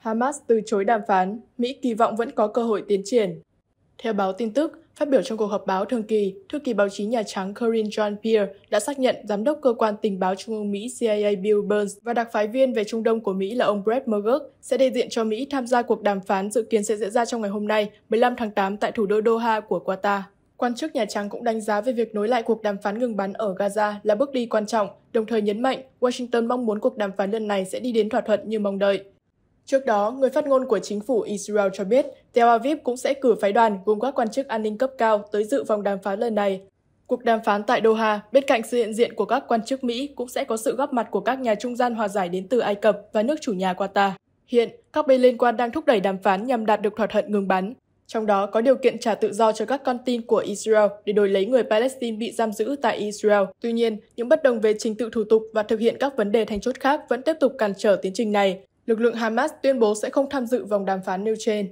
Hamas từ chối đàm phán, Mỹ kỳ vọng vẫn có cơ hội tiến triển. Theo báo tin tức, phát biểu trong cuộc họp báo thường kỳ, thư ký báo chí Nhà Trắng Corinne John Pierre đã xác nhận giám đốc cơ quan tình báo Trung ương Mỹ CIA Bill Burns và đặc phái viên về Trung Đông của Mỹ là ông Brett Murdoch sẽ đại diện cho Mỹ tham gia cuộc đàm phán dự kiến sẽ diễn ra trong ngày hôm nay, 15 tháng 8 tại thủ đô Doha của Qatar. Quan chức Nhà Trắng cũng đánh giá về việc nối lại cuộc đàm phán ngừng bắn ở Gaza là bước đi quan trọng, đồng thời nhấn mạnh Washington mong muốn cuộc đàm phán lần này sẽ đi đến thỏa thuận như mong đợi. Trước đó, người phát ngôn của chính phủ Israel cho biết Tel Aviv cũng sẽ cử phái đoàn gồm các quan chức an ninh cấp cao tới dự vòng đàm phán lần này. Cuộc đàm phán tại Doha, bên cạnh sự hiện diện của các quan chức Mỹ, cũng sẽ có sự góp mặt của các nhà trung gian hòa giải đến từ Ai Cập và nước chủ nhà Qatar. Hiện, các bên liên quan đang thúc đẩy đàm phán nhằm đạt được thỏa thuận ngừng bắn, trong đó có điều kiện trả tự do cho các con tin của Israel để đổi lấy người Palestine bị giam giữ tại Israel. Tuy nhiên, những bất đồng về trình tự thủ tục và thực hiện các vấn đề thành chốt khác vẫn tiếp tục cản trở tiến trình này. Lực lượng Hamas tuyên bố sẽ không tham dự vòng đàm phán nêu trên.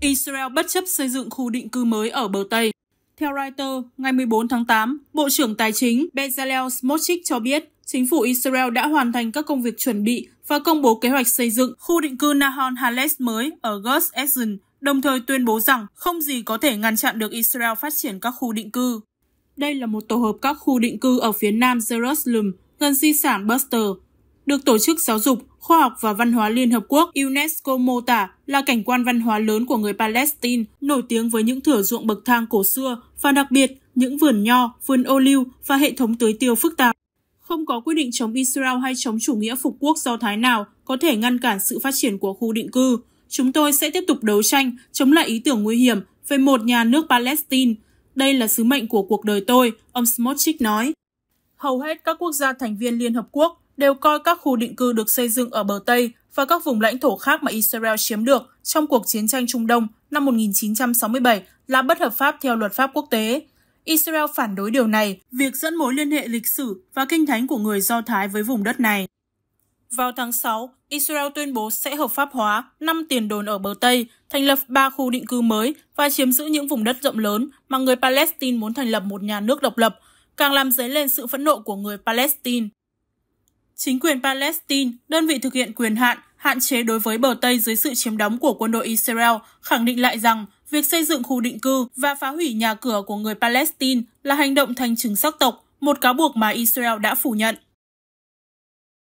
Israel bất chấp xây dựng khu định cư mới ở bờ Tây. Theo Reuters, ngày 14 tháng 8, Bộ trưởng Tài chính Bezalel Smotrich cho biết chính phủ Israel đã hoàn thành các công việc chuẩn bị và công bố kế hoạch xây dựng khu định cư Nahon Hales mới ở Gush Etzion, đồng thời tuyên bố rằng không gì có thể ngăn chặn được Israel phát triển các khu định cư. Đây là một tổ hợp các khu định cư ở phía nam Jerusalem gần di sản Buster, được Tổ chức Giáo dục, Khoa học và Văn hóa Liên Hợp Quốc UNESCO mô tả là cảnh quan văn hóa lớn của người Palestine, nổi tiếng với những thửa ruộng bậc thang cổ xưa và đặc biệt những vườn nho, vườn ô liu và hệ thống tưới tiêu phức tạp. Không có quyết định chống Israel hay chống chủ nghĩa phục quốc do Thái nào có thể ngăn cản sự phát triển của khu định cư. Chúng tôi sẽ tiếp tục đấu tranh chống lại ý tưởng nguy hiểm về một nhà nước Palestine. Đây là sứ mệnh của cuộc đời tôi, ông Smotrich nói hầu hết các quốc gia thành viên Liên Hợp Quốc đều coi các khu định cư được xây dựng ở bờ Tây và các vùng lãnh thổ khác mà Israel chiếm được trong cuộc chiến tranh Trung Đông năm 1967 là bất hợp pháp theo luật pháp quốc tế. Israel phản đối điều này, việc dẫn mối liên hệ lịch sử và kinh thánh của người Do Thái với vùng đất này. Vào tháng 6, Israel tuyên bố sẽ hợp pháp hóa 5 tiền đồn ở bờ Tây, thành lập 3 khu định cư mới và chiếm giữ những vùng đất rộng lớn mà người Palestine muốn thành lập một nhà nước độc lập – càng làm dấy lên sự phẫn nộ của người Palestine. Chính quyền Palestine, đơn vị thực hiện quyền hạn, hạn chế đối với bờ Tây dưới sự chiếm đóng của quân đội Israel, khẳng định lại rằng việc xây dựng khu định cư và phá hủy nhà cửa của người Palestine là hành động thành chứng sắc tộc, một cáo buộc mà Israel đã phủ nhận.